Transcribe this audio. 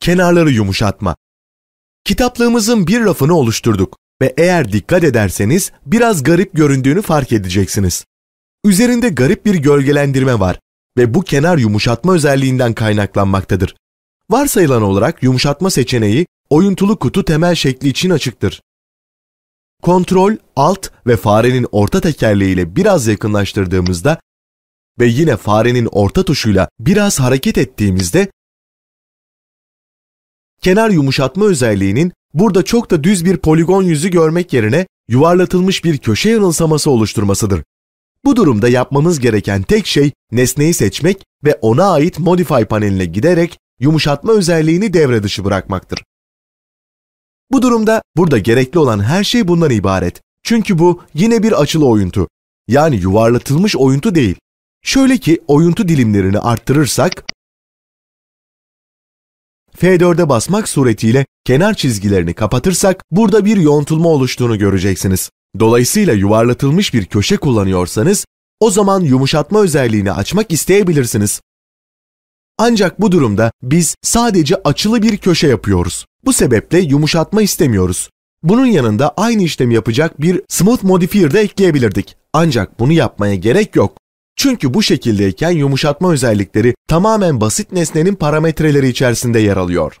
kenarları yumuşatma. Kitaplığımızın bir rafını oluşturduk ve eğer dikkat ederseniz biraz garip göründüğünü fark edeceksiniz. Üzerinde garip bir gölgelendirme var ve bu kenar yumuşatma özelliğinden kaynaklanmaktadır. Varsayılan olarak yumuşatma seçeneği oyuntulu kutu temel şekli için açıktır. Kontrol, alt ve farenin orta tekerleğiyle biraz yakınlaştırdığımızda ve yine farenin orta tuşuyla biraz hareket ettiğimizde kenar yumuşatma özelliğinin burada çok da düz bir poligon yüzü görmek yerine yuvarlatılmış bir köşe yanılsaması oluşturmasıdır. Bu durumda yapmamız gereken tek şey nesneyi seçmek ve ona ait Modify paneline giderek yumuşatma özelliğini devre dışı bırakmaktır. Bu durumda burada gerekli olan her şey bundan ibaret. Çünkü bu yine bir açılı oyuntu. Yani yuvarlatılmış oyuntu değil. Şöyle ki oyuntu dilimlerini arttırırsak F4'e basmak suretiyle kenar çizgilerini kapatırsak burada bir yontulma oluştuğunu göreceksiniz. Dolayısıyla yuvarlatılmış bir köşe kullanıyorsanız o zaman yumuşatma özelliğini açmak isteyebilirsiniz. Ancak bu durumda biz sadece açılı bir köşe yapıyoruz. Bu sebeple yumuşatma istemiyoruz. Bunun yanında aynı işlemi yapacak bir Smooth Modifier de ekleyebilirdik. Ancak bunu yapmaya gerek yok. Çünkü bu şekildeyken yumuşatma özellikleri tamamen basit nesnenin parametreleri içerisinde yer alıyor.